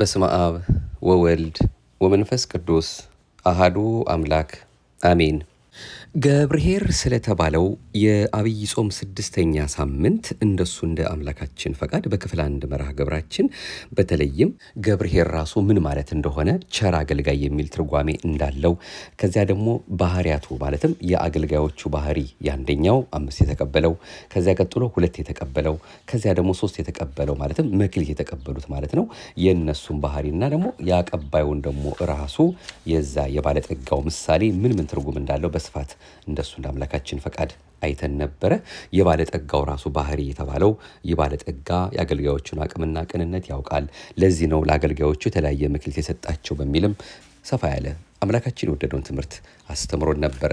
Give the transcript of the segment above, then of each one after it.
በስመ አብ ወወልድ ወመንፈስ ቅዱስ አሃዱ አምላክ አሜን። ገብርሄር ስለተባለው የአብይ ጾም ስድስተኛ ሳምንት እንደሱ እንደ አምላካችን ፈቃድ በክፍል አንድ መርሃ ግብራችን በተለይም ገብርሄር ራሱ ምን ማለት እንደሆነ ቸር አገልጋይ የሚል ትርጓሜ እንዳለው ከዚያ ደግሞ ባህሪያቱ ማለትም የአገልጋዮቹ ባህሪ የአንደኛው አምስት የተቀበለው ከዚያ ቀጥሎ ሁለት የተቀበለው ከዚያ ደግሞ ሶስት የተቀበለው ማለትም መክሊት የተቀበሉት ማለት ነው የእነሱን ባህሪ እና ደግሞ የአቀባዩን ደግሞ ራሱ የዛ የባለጠጋው ምሳሌ ምን ምን ትርጉም እንዳለው በስፋት እንደሱ እንደ አምላካችን ፈቃድ አይተን ነበረ። የባለጠጋው ራሱ ባህሪ የተባለው የባለጠጋ የአገልጋዮቹን አቅምና ቅንነት ያውቃል። ለዚህ ነው ለአገልጋዮቹ የተለያየ ምክልት የሰጣቸው በሚልም ሰፋ ያለ አምላካችን የወደደውን ትምህርት አስተምሮን ነበረ።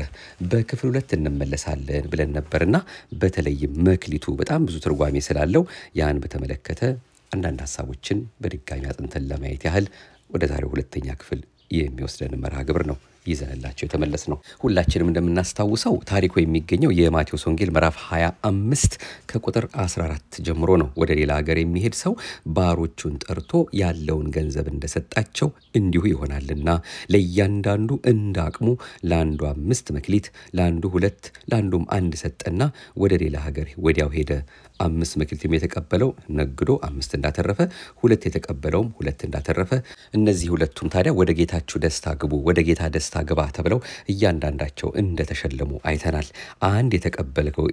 በክፍል ሁለት እንመለሳለን ብለን ነበርና በተለይም መክሊቱ በጣም ብዙ ትርጓሜ ስላለው ያን በተመለከተ አንዳንድ ሀሳቦችን በድጋሚ አጥንተን ለማየት ያህል ወደ ዛሬው ሁለተኛ ክፍል የሚወስደን መርሃ ግብር ነው። ይዘንላቸው የተመለስ ነው። ሁላችንም እንደምናስታውሰው ታሪኩ የሚገኘው የማቴዎስ ወንጌል ምዕራፍ 25 ከቁጥር 14 ጀምሮ ነው። ወደ ሌላ ሀገር የሚሄድ ሰው ባሮቹን ጠርቶ ያለውን ገንዘብ እንደሰጣቸው እንዲሁ ይሆናልና ለእያንዳንዱ እንደ አቅሙ ለአንዱ አምስት መክሊት፣ ለአንዱ ሁለት፣ ለአንዱም አንድ ሰጠና ወደ ሌላ ሀገር ወዲያው ሄደ። አምስት መክሊትም የተቀበለው ነግዶ አምስት እንዳተረፈ፣ ሁለት የተቀበለውም ሁለት እንዳተረፈ። እነዚህ ሁለቱም ታዲያ ወደ ጌታችሁ ደስታ ግቡ፣ ወደ ጌታ ደስታ ደስታ ግባ ተብለው እያንዳንዳቸው እንደተሸለሙ አይተናል። አንድ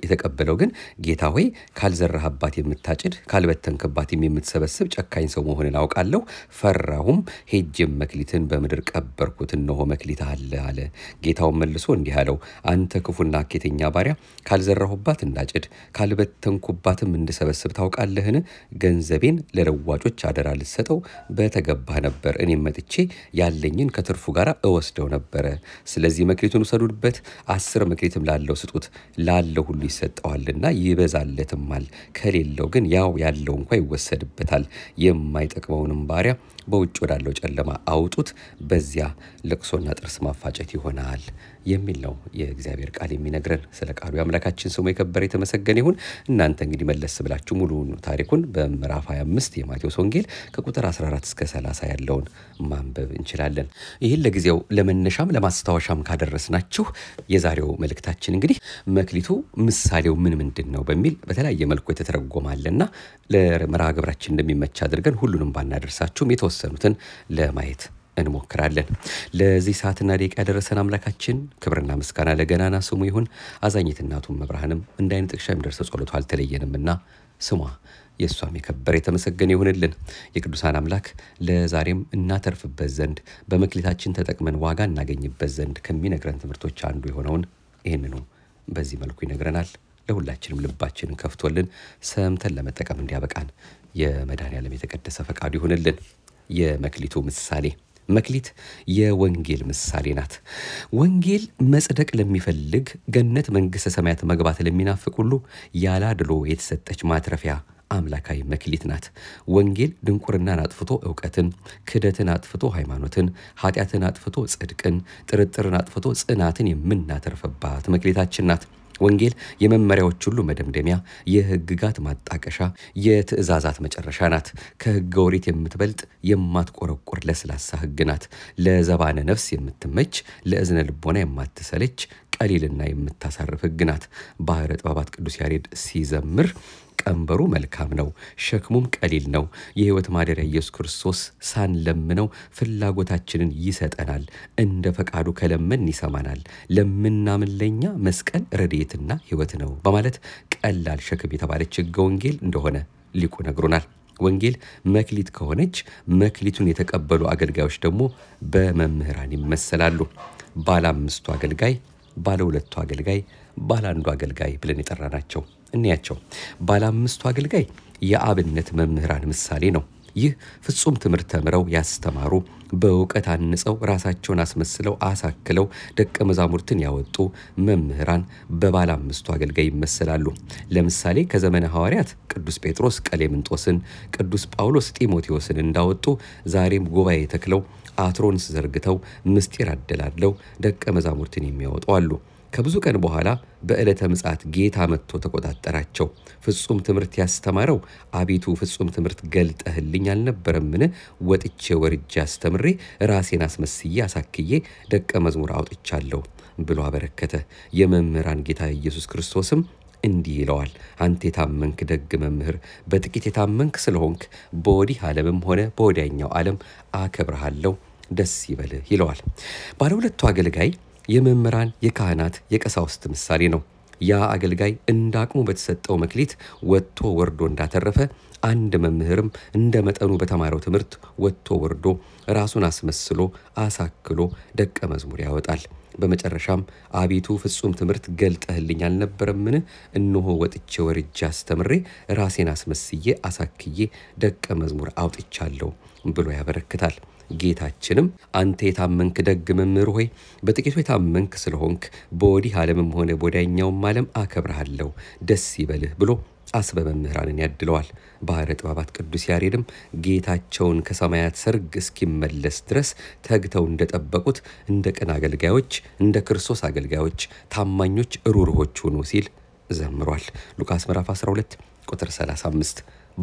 የተቀበለው ግን ጌታ ሆይ ካልዘራህባት የምታጭድ ካልበተንክባትም የምትሰበስብ ጨካኝ ሰው መሆንን አውቃለሁ፣ ፈራሁም፣ ሄጄም መክሊትን በምድር ቀበርኩት፣ እነሆ መክሊት አለ አለ። ጌታውን መልሶ እንዲህ አለው፣ አንተ ክፉና ኬተኛ ባሪያ ካልዘራሁባት እንዳጭድ ካልበተንኩባትም እንድሰበስብ ታውቃለህን? ገንዘቤን ለለዋጮች አደራ ልሰጠው በተገባህ ነበር፣ እኔም መጥቼ ያለኝን ከትርፉ ጋር እወስደው ነበር ነበረ። ስለዚህ መክሊቱን ውሰዱበት፣ አስር መክሊትም ላለው ስጡት፣ ላለው ሁሉ ይሰጠዋልና ይበዛለትማል። ከሌለው ግን ያው ያለው እንኳ ይወሰድበታል። የማይጠቅመውንም ባሪያ በውጭ ወዳለው ጨለማ አውጡት፣ በዚያ ልቅሶና ጥርስ ማፋጨት ይሆናል። የሚል ነው የእግዚአብሔር ቃል የሚነግረን። ስለ ቃሉ የአምላካችን ስሙ የከበረ የተመሰገነ ይሁን። እናንተ እንግዲህ መለስ ብላችሁ ሙሉ ታሪኩን በምዕራፍ 25 የማቴዎስ ወንጌል ከቁጥር 14 እስከ 30 ያለውን ማንበብ እንችላለን። ይህን ለጊዜው ለመነሻም ለማስታወሻም ካደረስናችሁ የዛሬው መልእክታችን እንግዲህ መክሊቱ ምሳሌው ምን ምንድን ነው በሚል በተለያየ መልኩ የተተረጎማለና ለመርሃ ግብራችን እንደሚመች አድርገን ሁሉንም ባናደርሳችሁም የተወሰኑትን ለማየት እንሞክራለን። ለዚህ ሰዓትና ደቂቃ ያደረሰን አምላካችን ክብርና ምስጋና ለገናና ስሙ ይሁን። አዛኝት እናቱም መብርሃንም እንደ አይነ ጥቅሻ የሚደርሰው ጸሎቱ አልተለየንምና ስሟ የእሷም የከበረ የተመሰገነ ይሁንልን። የቅዱሳን አምላክ ለዛሬም እናተርፍበት ዘንድ በመክሊታችን ተጠቅመን ዋጋ እናገኝበት ዘንድ ከሚነግረን ትምህርቶች አንዱ የሆነውን ይህንኑ በዚህ መልኩ ይነግረናል። ለሁላችንም ልባችንን ከፍቶልን ሰምተን ለመጠቀም እንዲያበቃን የመድኃኔዓለም የተቀደሰ ፈቃዱ ይሁንልን። የመክሊቱ ምሳሌ መክሊት የወንጌል ምሳሌ ናት። ወንጌል መጽደቅ ለሚፈልግ ገነት መንግሥተ ሰማያት መግባት ለሚናፍቅ ሁሉ ያላድሎ የተሰጠች ማትረፊያ አምላካዊ መክሊት ናት። ወንጌል ድንቁርናን አጥፍቶ እውቀትን፣ ክደትን አጥፍቶ ሃይማኖትን፣ ኃጢአትን አጥፍቶ ጽድቅን፣ ጥርጥርን አጥፍቶ ጽናትን የምናተርፍባት መክሊታችን ናት። ወንጌል የመመሪያዎች ሁሉ መደምደሚያ፣ የህግጋት ማጣቀሻ፣ የትእዛዛት መጨረሻ ናት። ከህገ ኦሪት የምትበልጥ የማትቆረቆር ለስላሳ ህግ ናት። ለዘባነ ነፍስ የምትመች ለእዝነ ልቦና የማትሰለች ቀሊልና የምታሳርፍ ህግ ናት። ባህረ ጥበባት ቅዱስ ያሬድ ሲዘምር ቀንበሩ መልካም ነው፣ ሸክሙም ቀሊል ነው። የህይወት ማደሪያ ኢየሱስ ክርስቶስ ሳንለምነው ፍላጎታችንን ይሰጠናል። እንደ ፈቃዱ ከለመን ይሰማናል። ለምናምን መስቀል ረድኤትና ህይወት ነው በማለት ቀላል ሸክም የተባለች ህገ ወንጌል እንደሆነ ሊቁ ነግሮናል። ወንጌል መክሊት ከሆነች መክሊቱን የተቀበሉ አገልጋዮች ደግሞ በመምህራን ይመሰላሉ። ባለ አምስቱ አገልጋይ፣ ባለ ሁለቱ አገልጋይ፣ ባለ አንዱ አገልጋይ ብለን የጠራናቸው እንያቸው። ባለ አምስቱ አገልጋይ የአብነት መምህራን ምሳሌ ነው። ይህ ፍጹም ትምህርት ተምረው ያስተማሩ፣ በእውቀት አንጸው ራሳቸውን አስመስለው አሳክለው ደቀ መዛሙርትን ያወጡ መምህራን በባለ አምስቱ አገልጋይ ይመሰላሉ። ለምሳሌ ከዘመነ ሐዋርያት ቅዱስ ጴጥሮስ ቀሌምንጦስን፣ ቅዱስ ጳውሎስ ጢሞቴዎስን እንዳወጡ ዛሬም ጉባኤ ተክለው አትሮንስ ዘርግተው ምስጢር አደላለው ደቀ መዛሙርትን የሚያወጡ አሉ። ከብዙ ቀን በኋላ በዕለተ ምጽአት ጌታ መጥቶ ተቆጣጠራቸው። ፍጹም ትምህርት ያስተማረው አቤቱ ፍጹም ትምህርት ገልጠህልኝ አልነበረምን? ወጥቼ ወርጄ አስተምሬ ራሴን አስመስዬ አሳክዬ ደቀ መዝሙር አውጥቻለሁ ብሎ አበረከተ። የመምህራን ጌታ ኢየሱስ ክርስቶስም እንዲህ ይለዋል። አንተ የታመንክ ደግ መምህር፣ በጥቂት የታመንክ ስለሆንክ በወዲህ ዓለምም ሆነ በወዲያኛው ዓለም አከብረሃለሁ፣ ደስ ይበልህ ይለዋል። ባለ ሁለቱ አገልጋይ የመምህራን፣ የካህናት፣ የቀሳውስት ምሳሌ ነው። ያ አገልጋይ እንደ አቅሙ በተሰጠው መክሊት ወጥቶ ወርዶ እንዳተረፈ አንድ መምህርም እንደ መጠኑ በተማረው ትምህርት ወጥቶ ወርዶ ራሱን አስመስሎ አሳክሎ ደቀ መዝሙር ያወጣል። በመጨረሻም አቤቱ ፍጹም ትምህርት ገልጠህልኝ አልነበረምን? እነሆ ወጥቼ ወርጄ አስተምሬ ራሴን አስመስዬ አሳክዬ ደቀ መዝሙር አውጥቻለሁ ብሎ ያበረክታል። ጌታችንም አንተ የታመንክ ደግ መምህር ሆይ በጥቂቱ የታመንክ ስለሆንክ በወዲህ ዓለምም ሆነ በወዲያኛውም ዓለም አከብረሃለሁ፣ ደስ ይበልህ ብሎ አስበ መምህራንን ያድለዋል። ባህረ ጥበባት ቅዱስ ያሬድም ጌታቸውን ከሰማያት ሰርግ እስኪመለስ ድረስ ተግተው እንደጠበቁት እንደ ቅን አገልጋዮች፣ እንደ ክርስቶስ አገልጋዮች ታማኞች ሩርሆች ሁኑ ሲል ዘምሯል። ሉቃስ ምዕራፍ 12 ቁጥር 35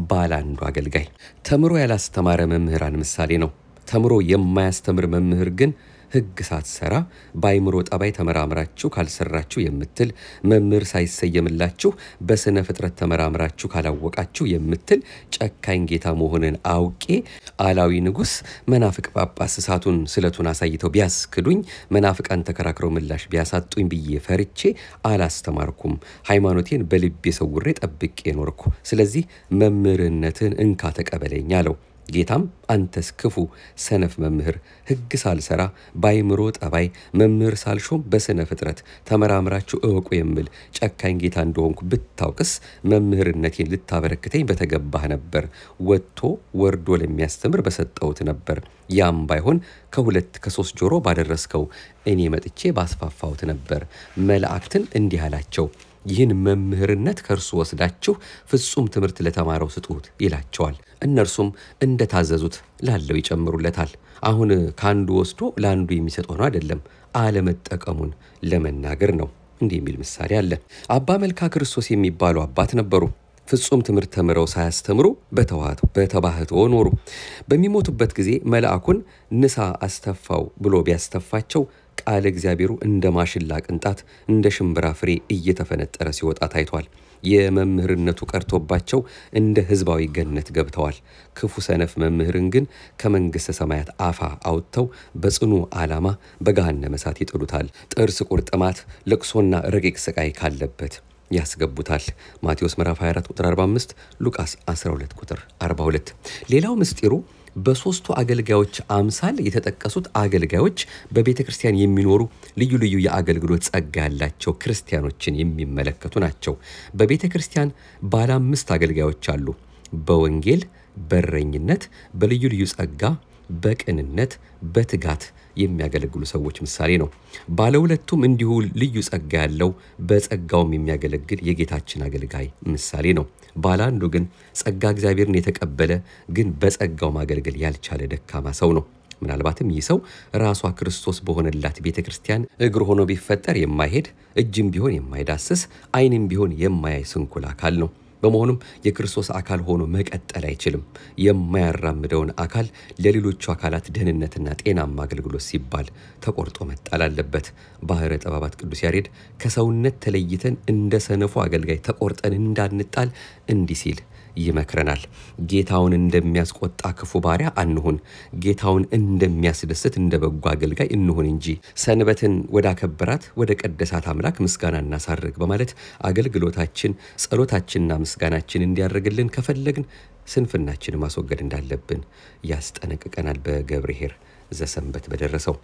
ባለ አንዱ አገልጋይ ተምሮ ያላስተማረ መምህራን ምሳሌ ነው። ተምሮ የማያስተምር መምህር ግን ህግ ሳትሰራ በአይምሮ ጠባይ ተመራምራችሁ ካልሰራችሁ የምትል መምህር ሳይሰየምላችሁ በስነ ፍጥረት ተመራምራችሁ ካላወቃችሁ የምትል ጨካኝ ጌታ መሆንን አውቄ አላዊ ንጉሥ መናፍቅ ጳጳስ እሳቱን ስለቱን አሳይተው ቢያስክዱኝ መናፍቃን ተከራክረው ምላሽ ቢያሳጡኝ ብዬ ፈርቼ አላስተማርኩም። ሃይማኖቴን በልቤ ሰውሬ ጠብቄ ኖርኩ። ስለዚህ መምህርነትን እንካ ተቀበለኝ አለው። ጌታም አንተስ ክፉ ሰነፍ መምህር ሕግ ሳልሰራ ባይምሮ ጠባይ መምህር ሳልሾም በስነ ፍጥረት ተመራምራችሁ እወቁ የምል ጨካኝ ጌታ እንደሆንኩ ብታውቅስ መምህርነቴን ልታበረክተኝ በተገባህ ነበር። ወጥቶ ወርዶ ለሚያስተምር በሰጠሁት ነበር። ያም ባይሆን ከሁለት ከሶስት ጆሮ ባደረስከው እኔ መጥቼ ባስፋፋሁት ነበር። መላእክትን እንዲህ አላቸው ይህን መምህርነት ከእርሱ ወስዳችሁ ፍጹም ትምህርት ለተማረው ስጡት ይላቸዋል። እነርሱም እንደታዘዙት ላለው ይጨምሩለታል። አሁን ከአንዱ ወስዶ ለአንዱ የሚሰጥ ሆኖ አይደለም፣ አለመጠቀሙን ለመናገር ነው። እንዲህ የሚል ምሳሌ አለ። አባ መልካ ክርስቶስ የሚባሉ አባት ነበሩ። ፍጹም ትምህርት ተምረው ሳያስተምሩ በተዋህቶ በተባህቶ ኖሩ። በሚሞቱበት ጊዜ መልአኩን ንሳ አስተፋው ብሎ ቢያስተፋቸው ቃለ እግዚአብሔሩ እንደ ማሽላ ቅንጣት እንደ ሽምብራ ፍሬ እየተፈነጠረ ሲወጣ ታይቷል። የመምህርነቱ ቀርቶባቸው እንደ ህዝባዊ ገነት ገብተዋል። ክፉ ሰነፍ መምህርን ግን ከመንግሥተ ሰማያት አፋ አውጥተው በጽኑ ዓላማ በገሃነመ እሳት ይጥሉታል። ጥርስ ቁርጥማት፣ ልቅሶና ረቂቅ ስቃይ ካለበት ያስገቡታል። ማቴዎስ ምዕራፍ 24 ቁጥር 45፣ ሉቃስ 12 ቁጥር 42። ሌላው ምስጢሩ በሶስቱ አገልጋዮች አምሳል የተጠቀሱት አገልጋዮች በቤተ ክርስቲያን የሚኖሩ ልዩ ልዩ የአገልግሎት ጸጋ ያላቸው ክርስቲያኖችን የሚመለከቱ ናቸው። በቤተ ክርስቲያን ባለ አምስት አገልጋዮች አሉ። በወንጌል፣ በረኝነት፣ በልዩ ልዩ ጸጋ በቅንነት በትጋት የሚያገለግሉ ሰዎች ምሳሌ ነው። ባለሁለቱም እንዲሁ ልዩ ጸጋ ያለው በጸጋውም የሚያገለግል የጌታችን አገልጋይ ምሳሌ ነው። ባለ አንዱ ግን ጸጋ እግዚአብሔርን የተቀበለ ግን በጸጋው ማገልገል ያልቻለ ደካማ ሰው ነው። ምናልባትም ይህ ሰው ራሷ ክርስቶስ በሆነላት ቤተ ክርስቲያን እግር ሆኖ ቢፈጠር የማይሄድ እጅም ቢሆን የማይዳስስ ዓይንም ቢሆን የማያይ ስንኩል አካል ነው። በመሆኑም የክርስቶስ አካል ሆኖ መቀጠል አይችልም። የማያራምደውን አካል ለሌሎቹ አካላት ደህንነትና ጤናማ አገልግሎት ሲባል ተቆርጦ መጣል አለበት። ባህረ ጥበባት ቅዱስ ያሬድ ከሰውነት ተለይተን እንደ ሰነፉ አገልጋይ ተቆርጠን እንዳንጣል እንዲህ ሲል ይመክረናል። ጌታውን እንደሚያስቆጣ ክፉ ባሪያ አንሁን፣ ጌታውን እንደሚያስደስት እንደ በጎ አገልጋይ እንሁን እንጂ ሰንበትን ወደ አከበራት ወደ ቀደሳት አምላክ ምስጋና እናሳርግ በማለት አገልግሎታችን፣ ጸሎታችንና ምስጋናችን እንዲያደርግልን ከፈለግን ስንፍናችን ማስወገድ እንዳለብን ያስጠነቅቀናል በገብርሄር ዘሰንበት በደረሰው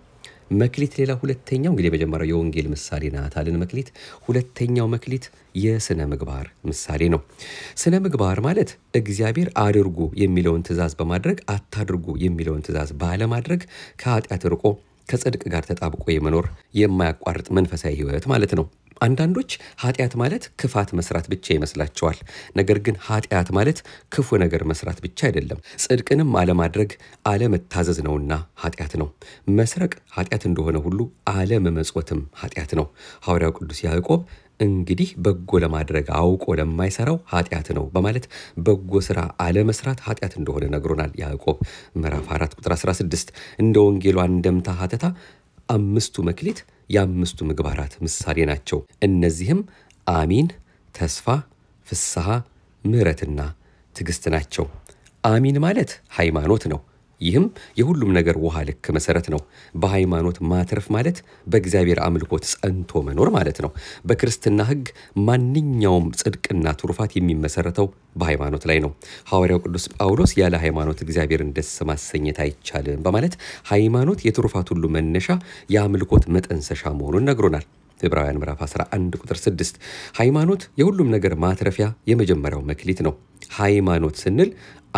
መክሊት ሌላ ሁለተኛው እንግዲህ የመጀመሪያው የወንጌል ምሳሌ ናት መክሊት። ሁለተኛው መክሊት የስነ ምግባር ምሳሌ ነው። ስነ ምግባር ማለት እግዚአብሔር አድርጉ የሚለውን ትእዛዝ በማድረግ አታድርጉ የሚለውን ትእዛዝ ባለማድረግ ከኃጢአት ርቆ ከጽድቅ ጋር ተጣብቆ የመኖር የማያቋርጥ መንፈሳዊ ህይወት ማለት ነው። አንዳንዶች ኃጢአት ማለት ክፋት መስራት ብቻ ይመስላቸዋል። ነገር ግን ኃጢአት ማለት ክፉ ነገር መስራት ብቻ አይደለም። ጽድቅንም አለማድረግ አለመታዘዝ ነውና ኃጢአት ነው። መስረቅ ኃጢአት እንደሆነ ሁሉ አለመመጽወትም ኃጢአት ነው። ሐዋርያው ቅዱስ ያዕቆብ እንግዲህ በጎ ለማድረግ አውቆ ለማይሰራው ኃጢአት ነው በማለት በጎ ስራ አለመስራት ኃጢአት እንደሆነ ነግሮናል። ያዕቆብ ምዕራፍ 4 ቁጥር 16 እንደ ወንጌሉ አንደምታ ሀተታ አምስቱ መክሊት የአምስቱ ምግባራት ምሳሌ ናቸው። እነዚህም አሚን፣ ተስፋ፣ ፍስሐ፣ ምሕረትና ትዕግስት ናቸው። አሚን ማለት ሃይማኖት ነው። ይህም የሁሉም ነገር ውሃ ልክ መሰረት ነው። በሃይማኖት ማትረፍ ማለት በእግዚአብሔር አምልኮት ጸንቶ መኖር ማለት ነው። በክርስትና ሕግ ማንኛውም ጽድቅና ትሩፋት የሚመሰረተው በሃይማኖት ላይ ነው። ሐዋርያው ቅዱስ ጳውሎስ ያለ ሃይማኖት እግዚአብሔርን ደስ ማሰኘት አይቻልም በማለት ሃይማኖት የትሩፋት ሁሉ መነሻ፣ የአምልኮት መጠንሰሻ መሆኑን ነግሮናል። ዕብራውያን ምዕራፍ 11 ቁጥር 6 ሃይማኖት የሁሉም ነገር ማትረፊያ የመጀመሪያው መክሊት ነው። ሃይማኖት ስንል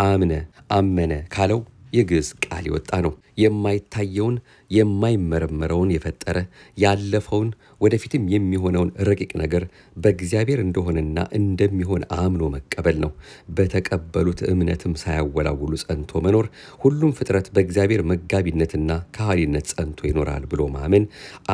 አምነ አመነ ካለው የግዕዝ ቃል የወጣ ነው። የማይታየውን የማይመረመረውን የፈጠረ ያለፈውን ወደፊትም የሚሆነውን ረቂቅ ነገር በእግዚአብሔር እንደሆነና እንደሚሆን አምኖ መቀበል ነው። በተቀበሉት እምነትም ሳያወላውሉ ጸንቶ መኖር፣ ሁሉም ፍጥረት በእግዚአብሔር መጋቢነትና ከሃዲነት ጸንቶ ይኖራል ብሎ ማመን፣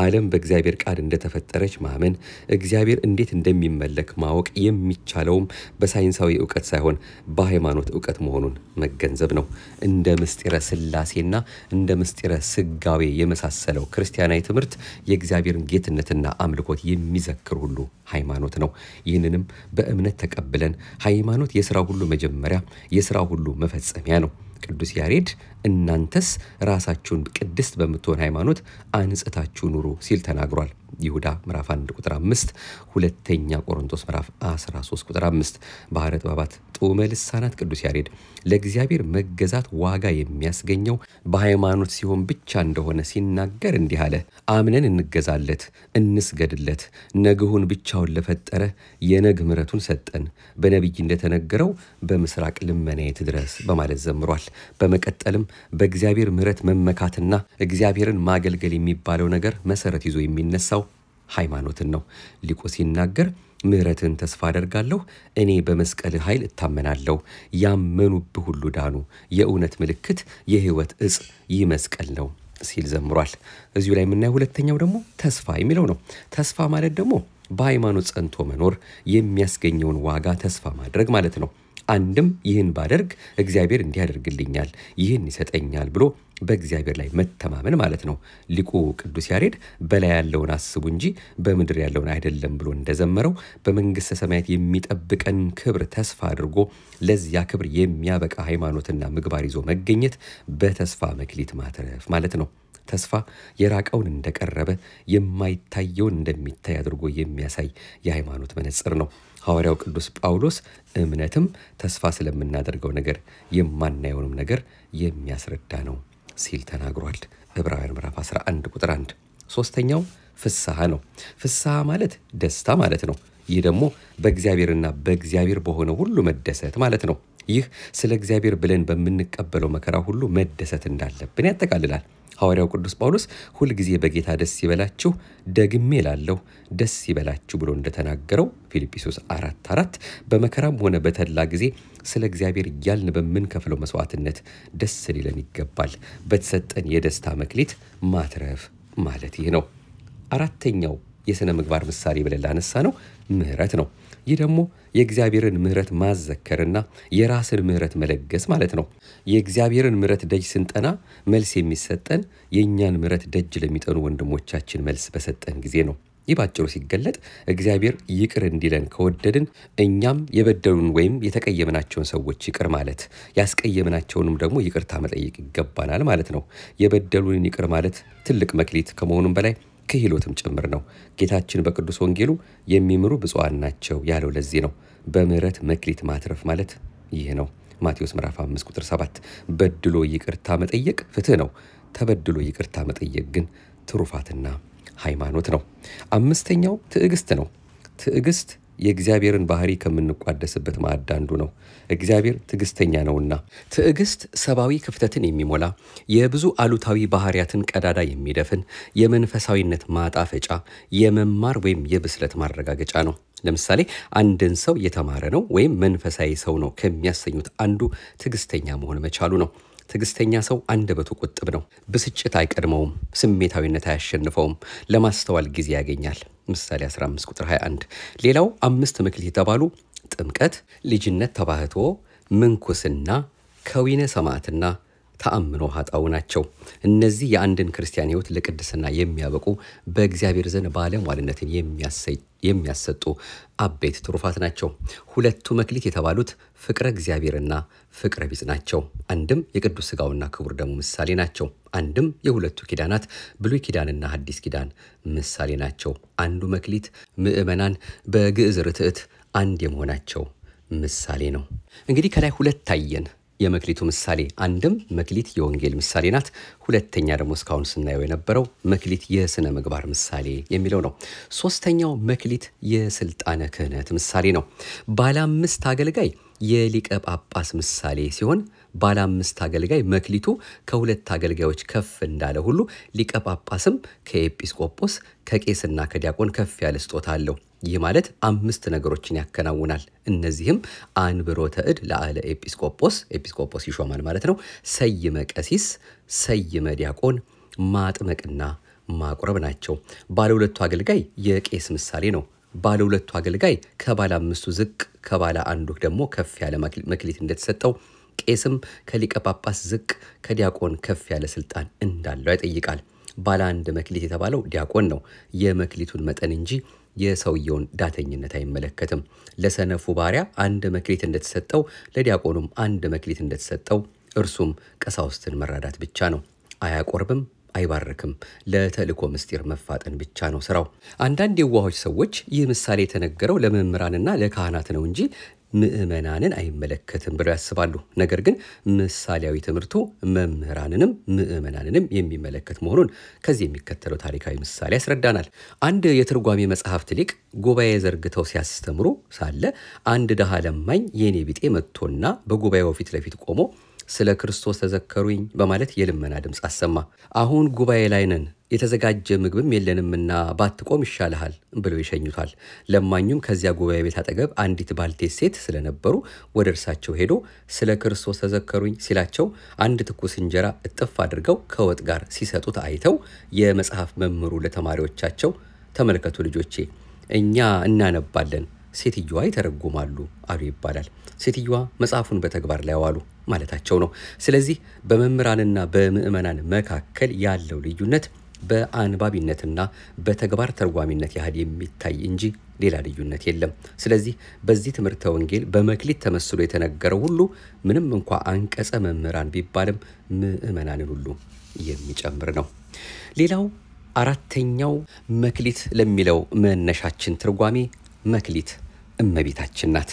ዓለም በእግዚአብሔር ቃል እንደተፈጠረች ማመን፣ እግዚአብሔር እንዴት እንደሚመለክ ማወቅ የሚቻለውም በሳይንሳዊ እውቀት ሳይሆን በሃይማኖት እውቀት መሆኑን መገንዘብ ነው። እንደ ምስጢረ ስላሴና እንደ ምስጢረ ስጋዌ የመሳሰለው ክርስቲያናዊ ትምህርት የእግዚአብሔርን ጌትነትና አምልኮት የሚዘክር ሁሉ ሃይማኖት ነው። ይህንንም በእምነት ተቀብለን ሃይማኖት የሥራ ሁሉ መጀመሪያ፣ የሥራ ሁሉ መፈጸሚያ ነው። ቅዱስ ያሬድ እናንተስ ራሳችሁን ቅድስት በምትሆን ሃይማኖት አንጽታችሁ ኑሩ ሲል ተናግሯል። ይሁዳ ምዕራፍ 1 ቁጥር 5፣ ሁለተኛ ቆሮንቶስ ምዕራፍ 13 ቁጥር 5፣ ባህረ ጥበባት ጡመ ልሳናት ቅዱስ ያሬድ ለእግዚአብሔር መገዛት ዋጋ የሚያስገኘው በሃይማኖት ሲሆን ብቻ እንደሆነ ሲናገር እንዲህ አለ። አምነን እንገዛለት፣ እንስገድለት። ነግሁን ብቻውን ለፈጠረ የነግ ምረቱን ሰጠን። በነቢይ እንደተነገረው በምስራቅ ልመናየት ድረስ በማለት ዘምሯል። በመቀጠልም በእግዚአብሔር ምረት መመካትና እግዚአብሔርን ማገልገል የሚባለው ነገር መሰረት ይዞ የሚነሳው ሃይማኖትን ነው። ሊቁ ሲናገር ምህረትን ተስፋ አደርጋለሁ፣ እኔ በመስቀል ኃይል እታመናለሁ፣ ያመኑብህ ሁሉ ዳኑ፣ የእውነት ምልክት፣ የህይወት እጽ ይህ መስቀል ነው ሲል ዘምሯል። እዚሁ ላይ የምናየው ሁለተኛው ደግሞ ተስፋ የሚለው ነው። ተስፋ ማለት ደግሞ በሃይማኖት ጸንቶ መኖር የሚያስገኘውን ዋጋ ተስፋ ማድረግ ማለት ነው። አንድም ይህን ባደርግ እግዚአብሔር እንዲያደርግልኛል፣ ይህን ይሰጠኛል ብሎ በእግዚአብሔር ላይ መተማመን ማለት ነው። ሊቁ ቅዱስ ያሬድ በላይ ያለውን አስቡ እንጂ በምድር ያለውን አይደለም ብሎ እንደዘመረው በመንግሥተ ሰማያት የሚጠብቀን ክብር ተስፋ አድርጎ ለዚያ ክብር የሚያበቃ ሃይማኖትና ምግባር ይዞ መገኘት በተስፋ መክሊት ማትረፍ ማለት ነው። ተስፋ የራቀውን እንደቀረበ የማይታየውን እንደሚታይ አድርጎ የሚያሳይ የሃይማኖት መነጽር ነው። ሐዋርያው ቅዱስ ጳውሎስ እምነትም ተስፋ ስለምናደርገው ነገር የማናየውንም ነገር የሚያስረዳ ነው ሲል ተናግሯል። ዕብራውያን ምዕራፍ 11 ቁጥር 1። ሶስተኛው ፍስሐ ነው። ፍስሐ ማለት ደስታ ማለት ነው። ይህ ደግሞ በእግዚአብሔርና በእግዚአብሔር በሆነ ሁሉ መደሰት ማለት ነው። ይህ ስለ እግዚአብሔር ብለን በምንቀበለው መከራ ሁሉ መደሰት እንዳለብን ያጠቃልላል። ሐዋርያው ቅዱስ ጳውሎስ ሁልጊዜ በጌታ ደስ ይበላችሁ፣ ደግሜ ላለሁ ደስ ይበላችሁ ብሎ እንደተናገረው ፊልጵስዩስ አራት አራት በመከራም ሆነ በተድላ ጊዜ ስለ እግዚአብሔር እያልን በምንከፍለው መስዋዕትነት ደስ ሊለን ይገባል። በተሰጠን የደስታ መክሊት ማትረፍ ማለት ይህ ነው። አራተኛው የሥነ ምግባር ምሳሌ ብለን ላነሳ ነው ምህረት ነው። ይህ ደግሞ የእግዚአብሔርን ምህረት ማዘከርና የራስን ምህረት መለገስ ማለት ነው። የእግዚአብሔርን ምህረት ደጅ ስንጠና መልስ የሚሰጠን የእኛን ምህረት ደጅ ለሚጠኑ ወንድሞቻችን መልስ በሰጠን ጊዜ ነው። ይህ ባጭሩ ሲገለጥ እግዚአብሔር ይቅር እንዲለን ከወደድን እኛም የበደሉን ወይም የተቀየምናቸውን ሰዎች ይቅር ማለት ያስቀየምናቸውንም ደግሞ ይቅርታ መጠየቅ ይገባናል ማለት ነው። የበደሉንን ይቅር ማለት ትልቅ መክሊት ከመሆኑም በላይ ክህሎትም ጭምር ነው። ጌታችን በቅዱስ ወንጌሉ የሚምሩ ብፁዓን ናቸው ያለው ለዚህ ነው። በምረት መክሊት ማትረፍ ማለት ይህ ነው። ማቴዎስ ምዕራፍ 5 ቁጥር 7 በድሎ ይቅርታ መጠየቅ ፍትህ ነው። ተበድሎ ይቅርታ መጠየቅ ግን ትሩፋትና ሃይማኖት ነው። አምስተኛው ትዕግስት ነው። ትዕግስት የእግዚአብሔርን ባህሪ ከምንቋደስበት ማዕድ አንዱ ነው። እግዚአብሔር ትዕግስተኛ ነውና። ትዕግስት ሰብአዊ ክፍተትን የሚሞላ የብዙ አሉታዊ ባህሪያትን ቀዳዳ የሚደፍን የመንፈሳዊነት ማጣፈጫ፣ የመማር ወይም የብስለት ማረጋገጫ ነው። ለምሳሌ አንድን ሰው የተማረ ነው ወይም መንፈሳዊ ሰው ነው ከሚያሰኙት አንዱ ትዕግስተኛ መሆን መቻሉ ነው። ትዕግስተኛ ሰው አንደበቱ ቁጥብ ነው። ብስጭት አይቀድመውም፣ ስሜታዊነት አያሸንፈውም፣ ለማስተዋል ጊዜ ያገኛል። ምሳሌ 15 ቁጥር 21። ሌላው አምስት ምክል የተባሉ ጥምቀት፣ ልጅነት፣ ተባህቶ፣ ምንኩስና፣ ከዊነ ሰማዕትና ተአምኖ ሀጣው ናቸው። እነዚህ የአንድን ክርስቲያን ህይወት ለቅድስና የሚያበቁ በእግዚአብሔር ዘንድ ባለሟልነትን የሚያሰይ የሚያሰጡ አበይት ትሩፋት ናቸው። ሁለቱ መክሊት የተባሉት ፍቅረ እግዚአብሔርና ፍቅረ ቢጽ ናቸው። አንድም የቅዱስ ሥጋውና ክቡር ደሙ ምሳሌ ናቸው። አንድም የሁለቱ ኪዳናት ብሉይ ኪዳንና ሐዲስ ኪዳን ምሳሌ ናቸው። አንዱ መክሊት ምዕመናን በግዕዝ ርትዕት አንድ የመሆናቸው ምሳሌ ነው። እንግዲህ ከላይ ሁለት ታየን። የመክሊቱ ምሳሌ አንድም መክሊት የወንጌል ምሳሌ ናት። ሁለተኛ ደግሞ እስካሁን ስናየው የነበረው መክሊት የስነ ምግባር ምሳሌ የሚለው ነው። ሶስተኛው መክሊት የስልጣነ ክህነት ምሳሌ ነው። ባለ አምስት አገልጋይ የሊቀ ጳጳስ ምሳሌ ሲሆን ባለ አምስት አገልጋይ መክሊቱ ከሁለት አገልጋዮች ከፍ እንዳለ ሁሉ ሊቀ ጳጳስም ከኤጲስቆጶስ ከቄስና ከዲያቆን ከፍ ያለ ስጦታ አለው። ይህ ማለት አምስት ነገሮችን ያከናውናል። እነዚህም አንብሮተ እድ ለአለ ኤጲስቆጶስ፣ ኤጲስቆጶስ ይሾማል ማለት ነው። ሰይመ ቀሲስ፣ ሰይመ ዲያቆን፣ ማጥመቅና ማቁረብ ናቸው። ባለ ሁለቱ አገልጋይ የቄስ ምሳሌ ነው። ባለ ሁለቱ አገልጋይ ከባለ አምስቱ ዝቅ ከባለ አንዱ ደግሞ ከፍ ያለ መክሊት እንደተሰጠው ቄስም ከሊቀ ጳጳስ ዝቅ ከዲያቆን ከፍ ያለ ስልጣን እንዳለው ይጠይቃል። ባለ አንድ መክሊት የተባለው ዲያቆን ነው። የመክሊቱን መጠን እንጂ የሰውየውን ዳተኝነት አይመለከትም። ለሰነፉ ባሪያ አንድ መክሊት እንደተሰጠው ለዲያቆኑም አንድ መክሊት እንደተሰጠው እርሱም ቀሳውስትን መራዳት ብቻ ነው። አያቆርብም፣ አይባርክም። ለተልእኮ ምስጢር መፋጠን ብቻ ነው ስራው። አንዳንድ የዋሆች ሰዎች ይህ ምሳሌ የተነገረው ለመምህራንና ለካህናት ነው እንጂ ምዕመናንን አይመለከትም ብለው ያስባሉ። ነገር ግን ምሳሌያዊ ትምህርቱ መምህራንንም ምዕመናንንም የሚመለከት መሆኑን ከዚህ የሚከተለው ታሪካዊ ምሳሌ ያስረዳናል። አንድ የትርጓሜ መጽሐፍት ሊቅ ጉባኤ ዘርግተው ሲያስተምሩ ሳለ አንድ ድሃ ለማኝ የኔ ቢጤ መጥቶና በጉባኤው ፊት ለፊት ቆሞ ስለ ክርስቶስ ተዘከሩኝ በማለት የልመና ድምፅ አሰማ። አሁን ጉባኤ ላይ ነን፣ የተዘጋጀ ምግብም የለንምና ባትቆም ይሻልሃል ብለው ይሸኙታል። ለማኙም ከዚያ ጉባኤ ቤት አጠገብ አንዲት ባልቴት ሴት ስለነበሩ ወደ እርሳቸው ሄዶ ስለ ክርስቶስ ተዘከሩኝ ሲላቸው አንድ ትኩስ እንጀራ እጥፍ አድርገው ከወጥ ጋር ሲሰጡት አይተው የመጽሐፍ መምህሩ ለተማሪዎቻቸው ተመልከቱ ልጆቼ፣ እኛ እናነባለን፣ ሴትየዋ ይተረጉማሉ አሉ ይባላል። ሴትየዋ መጽሐፉን በተግባር ላይ ዋሉ። ማለታቸው ነው። ስለዚህ በመምህራንና በምዕመናን መካከል ያለው ልዩነት በአንባቢነትና በተግባር ተርጓሚነት ያህል የሚታይ እንጂ ሌላ ልዩነት የለም። ስለዚህ በዚህ ትምህርተ ወንጌል በመክሊት ተመስሎ የተነገረው ሁሉ ምንም እንኳ አንቀጸ መምህራን ቢባልም ምዕመናንን ሁሉ የሚጨምር ነው። ሌላው አራተኛው መክሊት ለሚለው መነሻችን ትርጓሜ መክሊት እመቤታችን ናት።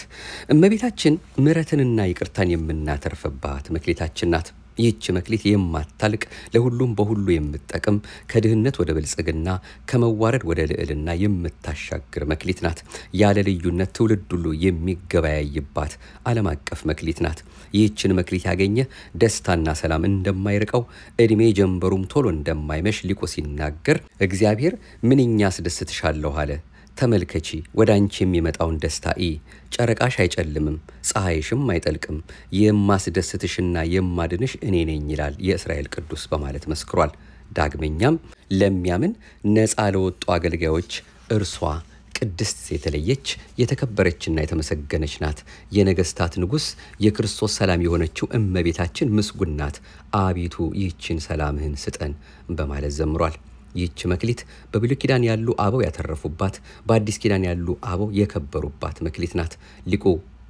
እመቤታችን ምሕረትንና ይቅርታን የምናተርፍባት መክሌታችን ናት። ይህች መክሊት የማታልቅ ለሁሉም በሁሉ የምትጠቅም ከድህነት ወደ ብልጽግና ከመዋረድ ወደ ልዕልና የምታሻግር መክሊት ናት። ያለ ልዩነት ትውልድ ሁሉ የሚገበያይባት ዓለም አቀፍ መክሊት ናት። ይህችን መክሊት ያገኘ ደስታና ሰላም እንደማይርቀው ዕድሜ ጀንበሩም ቶሎ እንደማይመሽ ሊቁ ሲናገር እግዚአብሔር ምንኛ አስደስትሻለሁ አለ ተመልከቺ፣ ወደ አንቺ የሚመጣውን ደስታ ይ ጨረቃሽ አይጨልምም፣ ፀሐይሽም አይጠልቅም፣ የማስደስትሽና የማድንሽ እኔ ነኝ ይላል የእስራኤል ቅዱስ በማለት መስክሯል። ዳግመኛም ለሚያምን ነፃ ለወጡ አገልጋዮች እርሷ ቅድስት የተለየች የተከበረችና የተመሰገነች ናት። የነገስታት ንጉሥ የክርስቶስ ሰላም የሆነችው እመቤታችን ምስጉናት አቤቱ ይህችን ሰላምህን ስጠን በማለት ዘምሯል። ይህች መክሊት በብሉይ ኪዳን ያሉ አበው ያተረፉባት፣ በአዲስ ኪዳን ያሉ አበው የከበሩባት መክሊት ናት። ሊቁ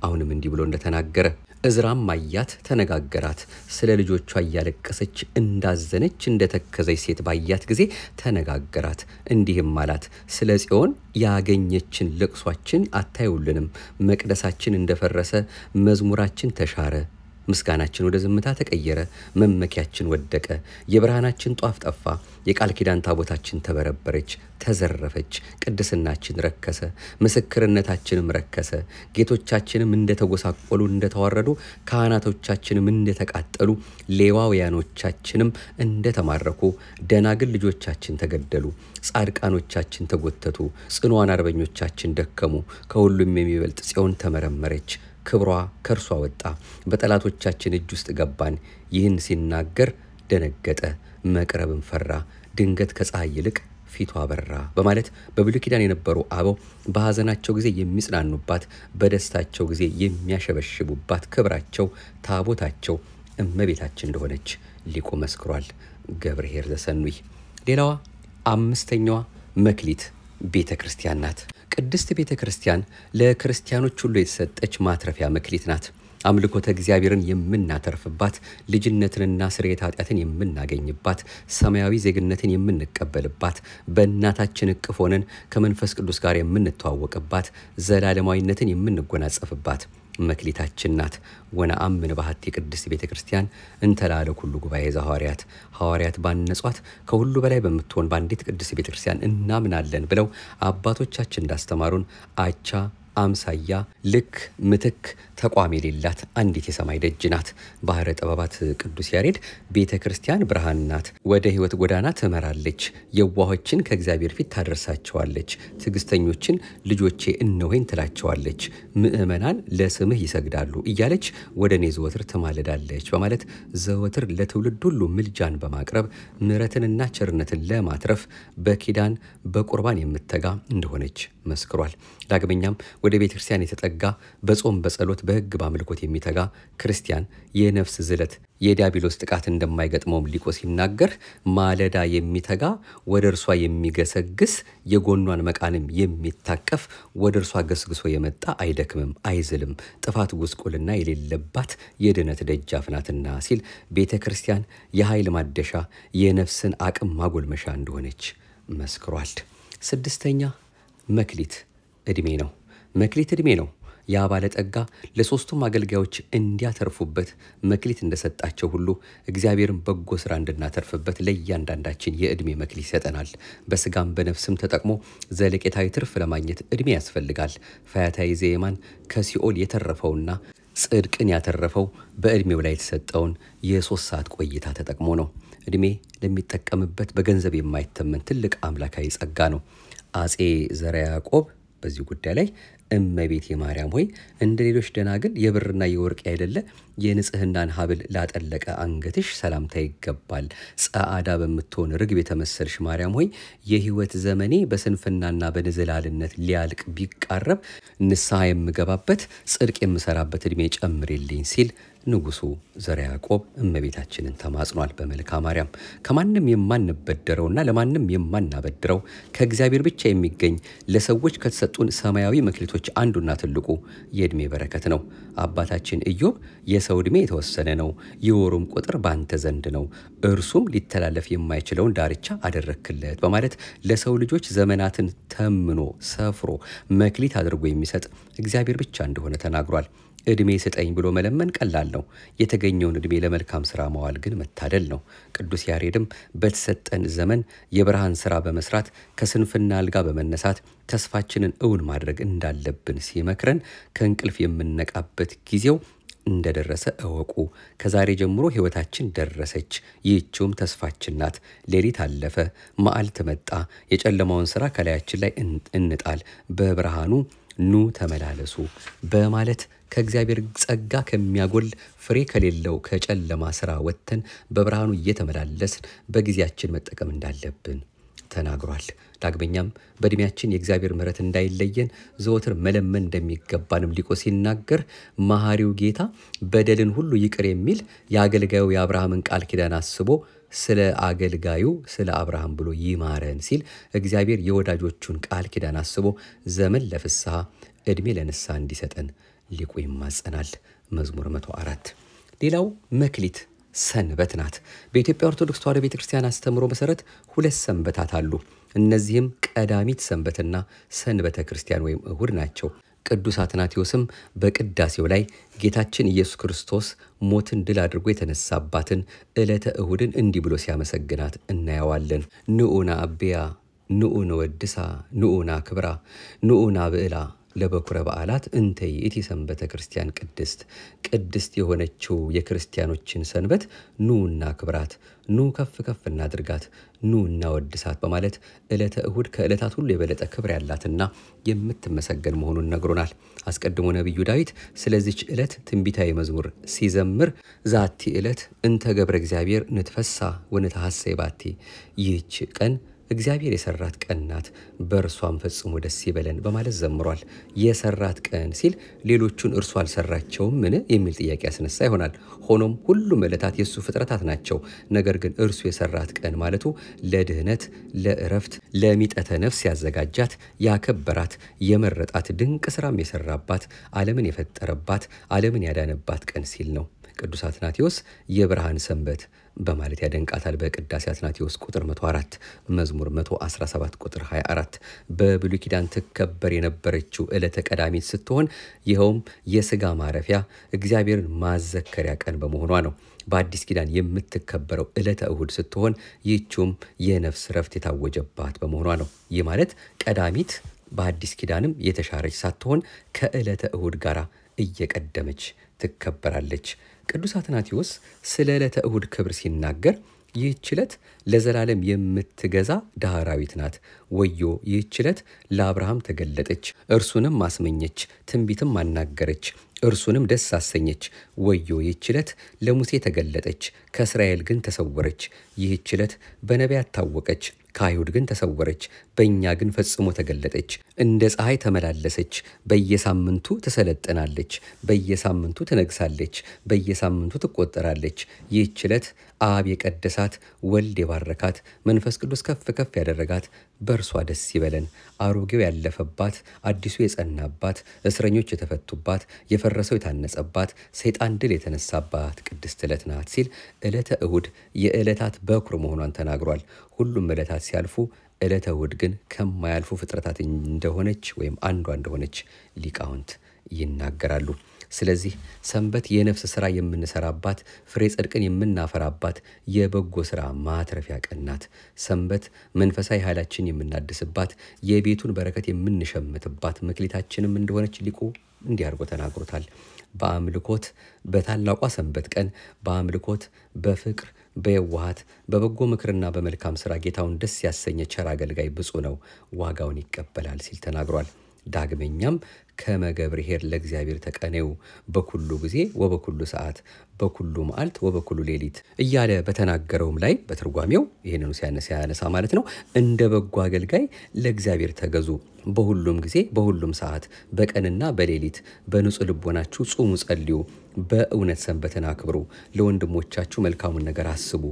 አሁንም እንዲህ ብሎ እንደተናገረ እዝራም ማያት ተነጋገራት። ስለ ልጆቿ እያለቀሰች እንዳዘነች እንደተከዘች ሴት ባያት ጊዜ ተነጋገራት፣ እንዲህም አላት። ስለ ጽዮን ያገኘችን ልቅሷችን አታዩልንም። መቅደሳችን እንደፈረሰ መዝሙራችን ተሻረ ምስጋናችን ወደ ዝምታ ተቀየረ፣ መመኪያችን ወደቀ፣ የብርሃናችን ጧፍ ጠፋ፣ የቃል ኪዳን ታቦታችን ተበረበረች፣ ተዘረፈች፣ ቅድስናችን ረከሰ፣ ምስክርነታችንም ረከሰ። ጌቶቻችንም እንደተጎሳቆሉ እንደተዋረዱ፣ ካህናቶቻችንም እንደተቃጠሉ፣ ሌዋውያኖቻችንም እንደተማረኩ፣ ደናግል ልጆቻችን ተገደሉ፣ ጻድቃኖቻችን ተጎተቱ፣ ጽኑዋን አርበኞቻችን ደከሙ፣ ከሁሉም የሚበልጥ ጽዮን ተመረመረች። ክብሯ ከእርሷ ወጣ፣ በጠላቶቻችን እጅ ውስጥ ገባን። ይህን ሲናገር ደነገጠ፣ መቅረብን ፈራ። ድንገት ከፀሐይ ይልቅ ፊቱ አበራ በማለት በብሉይ ኪዳን የነበሩ አበው በሐዘናቸው ጊዜ የሚጽናኑባት፣ በደስታቸው ጊዜ የሚያሸበሽቡባት ክብራቸው ታቦታቸው እመቤታችን እንደሆነች ሊቁ መስክሯል። ገብርሄር ዘሰኑይ ሌላዋ አምስተኛዋ መክሊት ቤተ ክርስቲያን ናት። ቅድስት ቤተ ክርስቲያን ለክርስቲያኖች ሁሉ የተሰጠች ማትረፊያ መክሊት ናት። አምልኮተ እግዚአብሔርን የምናተርፍባት፣ ልጅነትንና ስርየት ኃጢአትን የምናገኝባት፣ ሰማያዊ ዜግነትን የምንቀበልባት፣ በእናታችን እቅፍ ሆነን ከመንፈስ ቅዱስ ጋር የምንተዋወቅባት፣ ዘላለማዊነትን የምንጎናጸፍባት መክሊታችን ናት። ወነአምን ባህቲ ቅድስት ቤተ ክርስቲያን እንተላለ ኩሉ ጉባኤ ዘሐዋርያት ሐዋርያት ባነጿት ከሁሉ በላይ በምትሆን በአንዲት ቅድስት ቤተ ክርስቲያን እናምናለን ብለው አባቶቻችን እንዳስተማሩን አቻ አምሳያ ልክ ምትክ ተቋም የሌላት አንዲት የሰማይ ደጅ ናት። ባህረ ጥበባት ቅዱስ ያሬድ ቤተ ክርስቲያን ብርሃን ናት፣ ወደ ሕይወት ጎዳና ትመራለች፣ የዋሆችን ከእግዚአብሔር ፊት ታደርሳቸዋለች፣ ትዕግስተኞችን ልጆቼ እነሆኝ ትላቸዋለች፣ ምእመናን ለስምህ ይሰግዳሉ እያለች ወደ እኔ ዘወትር ትማልዳለች በማለት ዘወትር ለትውልድ ሁሉ ምልጃን በማቅረብ ምሕረትንና ቸርነትን ለማትረፍ በኪዳን በቁርባን የምትተጋ እንደሆነች መስክሯል። ዳግመኛም ወደ ቤተ ክርስቲያን የተጠጋ በጾም በጸሎት በሕግ በአምልኮት የሚተጋ ክርስቲያን የነፍስ ዝለት የዲያብሎስ ጥቃት እንደማይገጥመውም ሊቆ ሲናገር ማለዳ የሚተጋ ወደ እርሷ የሚገሰግስ የጎኗን መቃንም የሚታቀፍ ወደ እርሷ ገስግሶ የመጣ አይደክምም፣ አይዝልም፣ ጥፋት ጉስቁልና የሌለባት የድነት ደጃፍ ናትና ሲል ቤተ ክርስቲያን የኃይል ማደሻ የነፍስን አቅም ማጎልመሻ እንደሆነች መስክሯል። ስድስተኛ መክሊት ዕድሜ ነው። መክሊት ዕድሜ ነው። ያ ባለጠጋ ለሦስቱም አገልጋዮች እንዲያተርፉበት መክሊት እንደሰጣቸው ሁሉ እግዚአብሔርን በጎ ሥራ እንድናተርፍበት ለእያንዳንዳችን የዕድሜ መክሊት ይሰጠናል። በስጋም በነፍስም ተጠቅሞ ዘለቄታዊ ትርፍ ለማግኘት ዕድሜ ያስፈልጋል። ፈያታዊ ዘየማን ከሲኦል የተረፈውና ጽድቅን ያተረፈው በዕድሜው ላይ የተሰጠውን የሶስት ሰዓት ቆይታ ተጠቅሞ ነው። ዕድሜ ለሚጠቀምበት በገንዘብ የማይተመን ትልቅ አምላካዊ ጸጋ ነው። አጼ ዘርዓ ያዕቆብ በዚህ ጉዳይ ላይ እመቤቴ ማርያም ሆይ እንደ ሌሎች ደናግል የብርና የወርቅ አይደለ የንጽህናን ሀብል ላጠለቀ አንገትሽ ሰላምታ ይገባል። ጸአዳ በምትሆን ርግብ የተመሰልሽ ማርያም ሆይ የህይወት ዘመኔ በስንፍናና በንዝላልነት ሊያልቅ ቢቃረብ ንስሐ የምገባበት ጽድቅ የምሰራበት እድሜ ጨምሬልኝ ሲል ንጉሱ ዘርዓ ያዕቆብ እመቤታችንን ተማጽኗል። በመልክአ ማርያም ከማንም የማንበደረውና ለማንም የማናበድረው ከእግዚአብሔር ብቻ የሚገኝ ለሰዎች ከተሰጡን ሰማያዊ መክሊቶች አንዱና ትልቁ የዕድሜ በረከት ነው። አባታችን ኢዮብ የሰው ዕድሜ የተወሰነ ነው፣ የወሩም ቁጥር ባንተ ዘንድ ነው፣ እርሱም ሊተላለፍ የማይችለውን ዳርቻ አደረክለት በማለት ለሰው ልጆች ዘመናትን ተምኖ ሰፍሮ መክሊት አድርጎ የሚሰጥ እግዚአብሔር ብቻ እንደሆነ ተናግሯል። እድሜ ስጠኝ ብሎ መለመን ቀላል ነው። የተገኘውን እድሜ ለመልካም ሥራ መዋል ግን መታደል ነው። ቅዱስ ያሬድም በተሰጠን ዘመን የብርሃን ሥራ በመስራት ከስንፍና አልጋ በመነሳት ተስፋችንን እውን ማድረግ እንዳለብን ሲመክረን ከእንቅልፍ የምንነቃበት ጊዜው እንደደረሰ እወቁ። ከዛሬ ጀምሮ ሕይወታችን ደረሰች፣ ይህችውም ተስፋችን ናት። ሌሊት አለፈ፣ መዓልት መጣ። የጨለማውን ሥራ ከላያችን ላይ እንጣል፣ በብርሃኑ ኑ ተመላለሱ በማለት ከእግዚአብሔር ጸጋ ከሚያጎል ፍሬ ከሌለው ከጨለማ ሥራ ወጥተን በብርሃኑ እየተመላለስን በጊዜያችን መጠቀም እንዳለብን ተናግሯል። ዳግመኛም በዕድሜያችን የእግዚአብሔር ምሕረት እንዳይለየን ዘወትር መለመን እንደሚገባንም ሊቆ ሲናገር መሐሪው ጌታ በደልን ሁሉ ይቅር የሚል የአገልጋዩ የአብርሃምን ቃል ኪዳን አስቦ ስለ አገልጋዩ ስለ አብርሃም ብሎ ይማረን ሲል እግዚአብሔር የወዳጆቹን ቃል ኪዳን አስቦ ዘመን ለፍስሐ ዕድሜ ለንስሐ እንዲሰጠን ሊቁ ይማጸናል። መዝሙር 104 ሌላው መክሊት ሰንበት ናት። በኢትዮጵያ ኦርቶዶክስ ተዋሕዶ ቤተ ክርስቲያን አስተምሮ መሰረት ሁለት ሰንበታት አሉ። እነዚህም ቀዳሚት ሰንበትና ሰንበተ ክርስቲያን ወይም እሁድ ናቸው። ቅዱስ አትናቴዎስም በቅዳሴው ላይ ጌታችን ኢየሱስ ክርስቶስ ሞትን ድል አድርጎ የተነሳባትን ዕለተ እሁድን እንዲህ ብሎ ሲያመሰግናት እናየዋለን። ንዑና አብያ፣ ንዑ ንወድሳ፣ ንዑና ክብራ፣ ንዑና ብዕላ ለበኩረ በዓላት እንተይ እቲ ሰንበተ ክርስቲያን ቅድስት ቅድስት የሆነችው የክርስቲያኖችን ሰንበት ኑ እናክብራት፣ ኑ ከፍ ከፍ እናድርጋት፣ ኑ እናወድሳት በማለት ዕለተ እሁድ ከዕለታት ሁሉ የበለጠ ክብር ያላትና የምትመሰገን መሆኑን ነግሮናል። አስቀድሞ ነቢዩ ዳዊት ስለዚች ዕለት ትንቢታዊ መዝሙር ሲዘምር ዛቲ ዕለት እንተ ገብረ እግዚአብሔር ንትፈሳ ወንተሐሰይ ባቲ ይህች ቀን እግዚአብሔር የሰራት ቀን ናት፣ በእርሷም ፈጽሞ ደስ ይበለን በማለት ዘምሯል። የሰራት ቀን ሲል ሌሎቹን እርሱ አልሰራቸውም ምን የሚል ጥያቄ ያስነሳ ይሆናል። ሆኖም ሁሉም ዕለታት የእሱ ፍጥረታት ናቸው። ነገር ግን እርሱ የሰራት ቀን ማለቱ ለድህነት፣ ለእረፍት፣ ለሚጠተ ነፍስ ያዘጋጃት፣ ያከበራት፣ የመረጣት፣ ድንቅ ስራም የሰራባት፣ ዓለምን የፈጠረባት፣ ዓለምን ያዳነባት ቀን ሲል ነው። ቅዱስ አትናቴዎስ የብርሃን ሰንበት በማለት ያደንቃታል። በቅዳሴ አትናቴዎስ ቁጥር 104 መዝሙር 117 ቁጥር 24 በብሉይ ኪዳን ትከበር የነበረችው ዕለተ ቀዳሚት ስትሆን ይኸውም የስጋ ማረፊያ እግዚአብሔርን ማዘከሪያ ቀን በመሆኗ ነው። በአዲስ ኪዳን የምትከበረው ዕለተ እሁድ ስትሆን ይህችም የነፍስ ረፍት የታወጀባት በመሆኗ ነው። ይህ ማለት ቀዳሚት በአዲስ ኪዳንም የተሻረች ሳትሆን ከዕለተ እሁድ ጋር እየቀደመች ትከበራለች። ቅዱስ አትናቴዎስ ስለ ዕለተ እሁድ ክብር ሲናገር ይህች ዕለት ለዘላለም የምትገዛ ዳህራዊት ናት። ወዮ ይህች ዕለት ለአብርሃም ተገለጠች፣ እርሱንም አስመኘች፣ ትንቢትም አናገረች፣ እርሱንም ደስ አሰኘች። ወዮ ይህች ዕለት ለሙሴ ተገለጠች፣ ከእስራኤል ግን ተሰወረች። ይህች ዕለት በነቢያት ታወቀች፣ ከአይሁድ ግን ተሰወረች፣ በእኛ ግን ፈጽሞ ተገለጠች። እንደ ፀሐይ ተመላለሰች፣ በየሳምንቱ ትሰለጥናለች፣ በየሳምንቱ ትነግሳለች፣ በየሳምንቱ ትቆጠራለች። ይህች ዕለት አብ የቀደሳት ወልድ የባረካት መንፈስ ቅዱስ ከፍ ከፍ ያደረጋት በእርሷ ደስ ይበለን። አሮጌው ያለፈባት፣ አዲሱ የጸናባት፣ እስረኞች የተፈቱባት፣ የፈረሰው የታነጸባት፣ ሰይጣን ድል የተነሳባት ቅድስት ዕለት ናት ሲል ዕለተ እሁድ የዕለታት በኩር መሆኗን ተናግሯል። ሁሉም ዕለታት ሲያልፉ ዕለተ እሁድ ግን ከማያልፉ ፍጥረታት እንደሆነች ወይም አንዷ እንደሆነች ሊቃውንት ይናገራሉ። ስለዚህ ሰንበት የነፍስ ስራ የምንሰራባት ፍሬ ጽድቅን የምናፈራባት፣ የበጎ ስራ ማትረፊያ ቀን ናት። ሰንበት መንፈሳዊ ኃይላችን የምናድስባት፣ የቤቱን በረከት የምንሸምትባት መክሊታችንም እንደሆነች ሊቁ እንዲያርጎ ተናግሮታል። በአምልኮት በታላቋ ሰንበት ቀን በአምልኮት በፍቅር በየዋሃት በበጎ ምክርና በመልካም ስራ ጌታውን ደስ ያሰኘ ቸር አገልጋይ ብፁ ነው፣ ዋጋውን ይቀበላል ሲል ተናግሯል። ዳግመኛም ከመገብር ሄድ ለእግዚአብሔር ተቀኔው በኩሉ ጊዜ ወበኩሉ ሰዓት በኩሉ መዓልት ወበኩሉ ሌሊት እያለ በተናገረውም ላይ በትርጓሜው ይህንኑ ሲያነሳ ያነሳ ማለት ነው። እንደ በጎ አገልጋይ ለእግዚአብሔር ተገዙ፣ በሁሉም ጊዜ በሁሉም ሰዓት፣ በቀንና በሌሊት በንጹሕ ልቦናችሁ ጹሙ፣ ጸልዩ፣ በእውነት ሰንበትን አክብሩ፣ ለወንድሞቻችሁ መልካሙን ነገር አስቡ፣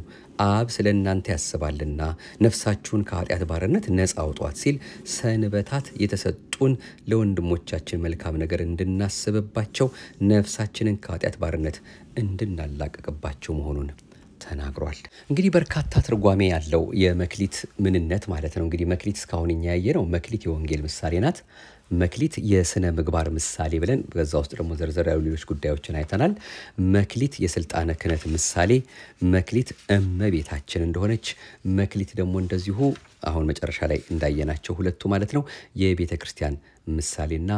አብ ስለ እናንተ ያስባልና ነፍሳችሁን ከኃጢአት ባርነት ነፃ አውጧት ሲል ሰንበታት የተሰጡን ለወንድሞቻችን መልካም ነገር እንድናስብባቸው ነፍሳችንን ከኃጢአት ባርነት እንድናላቀቅባቸው መሆኑን ተናግሯል። እንግዲህ በርካታ ትርጓሜ ያለው የመክሊት ምንነት ማለት ነው። እንግዲህ መክሊት እስካሁን እኛ ያየ ነው። መክሊት የወንጌል ምሳሌ ናት። መክሊት የስነ ምግባር ምሳሌ ብለን በዛ ውስጥ ደግሞ ዘርዘር ያሉ ሌሎች ጉዳዮችን አይተናል። መክሊት የስልጣነ ክህነት ምሳሌ፣ መክሊት እመቤታችን እንደሆነች፣ መክሊት ደግሞ እንደዚሁ አሁን መጨረሻ ላይ እንዳየናቸው ሁለቱ ማለት ነው የቤተ ክርስቲያን ምሳሌና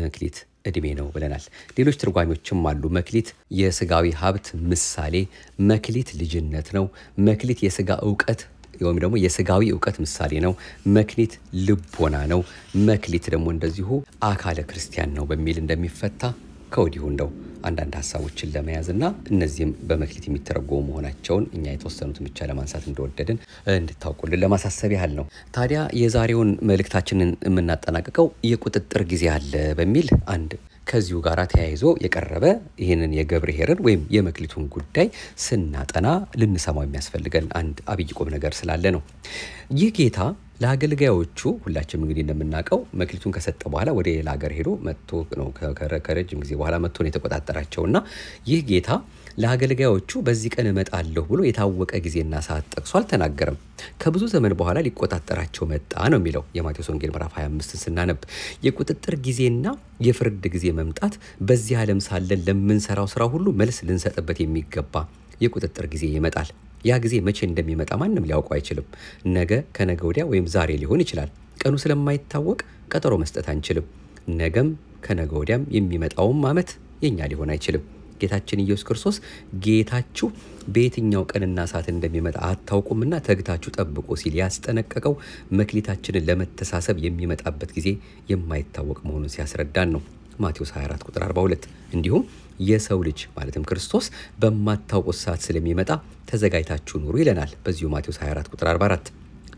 መክሊት እድሜ ነው ብለናል። ሌሎች ትርጓሚዎችም አሉ። መክሊት የስጋዊ ሀብት ምሳሌ፣ መክሊት ልጅነት ነው። መክሊት የስጋ እውቀት ወይም ደግሞ የስጋዊ እውቀት ምሳሌ ነው። መክሊት ልቦና ነው። መክሊት ደግሞ እንደዚሁ አካለ ክርስቲያን ነው በሚል እንደሚፈታ ከወዲሁ እንደው አንዳንድ ሀሳቦችን ለመያዝ እና እነዚህም በመክሊት የሚተረጎሙ መሆናቸውን እኛ የተወሰኑትን ብቻ ለማንሳት እንደወደድን እንድታውቁልን ለማሳሰብ ያህል ነው። ታዲያ የዛሬውን መልእክታችንን የምናጠናቅቀው የቁጥጥር ጊዜ አለ በሚል አንድ ከዚሁ ጋር ተያይዞ የቀረበ ይህንን የገብርሄርን ወይም የመክሊቱን ጉዳይ ስናጠና ልንሰማው የሚያስፈልገን አንድ አብይ ቁም ነገር ስላለ ነው። ይህ ጌታ ለአገልጋዮቹ ሁላችንም እንግዲህ እንደምናውቀው መክሊቱን ከሰጠ በኋላ ወደ ሌላ ሀገር ሄዶ መጥቶ ነው ከረጅም ጊዜ በኋላ መጥቶ ነው የተቆጣጠራቸው እና ይህ ጌታ ለአገልጋዮቹ በዚህ ቀን እመጣለሁ ብሎ የታወቀ ጊዜና ሰዓት ጠቅሶ አልተናገረም። ከብዙ ዘመን በኋላ ሊቆጣጠራቸው መጣ ነው የሚለው የማቴዎስ ወንጌል ምዕራፍ 25 ስናነብ የቁጥጥር ጊዜና የፍርድ ጊዜ መምጣት በዚህ ዓለም ሳለን ለምንሰራው ስራ ሁሉ መልስ ልንሰጥበት የሚገባ የቁጥጥር ጊዜ ይመጣል። ያ ጊዜ መቼ እንደሚመጣ ማንም ሊያውቀው አይችልም። ነገ ከነገ ወዲያ ወይም ዛሬ ሊሆን ይችላል። ቀኑ ስለማይታወቅ ቀጠሮ መስጠት አንችልም። ነገም ከነገ ወዲያም የሚመጣውም ዓመት የኛ ሊሆን አይችልም። ጌታችን ኢየሱስ ክርስቶስ ጌታችሁ በየትኛው ቀንና ሰዓት እንደሚመጣ አታውቁምና ተግታችሁ ጠብቆ ሲል ያስጠነቀቀው መክሊታችንን ለመተሳሰብ የሚመጣበት ጊዜ የማይታወቅ መሆኑን ሲያስረዳን ነው። ማቴዎስ 24 ቁጥር 42 እንዲሁም የሰው ልጅ ማለትም ክርስቶስ በማታውቁት ሰዓት ስለሚመጣ ተዘጋጅታችሁ ኑሩ ይለናል በዚሁ ማቴዎስ 24 ቁጥር 44።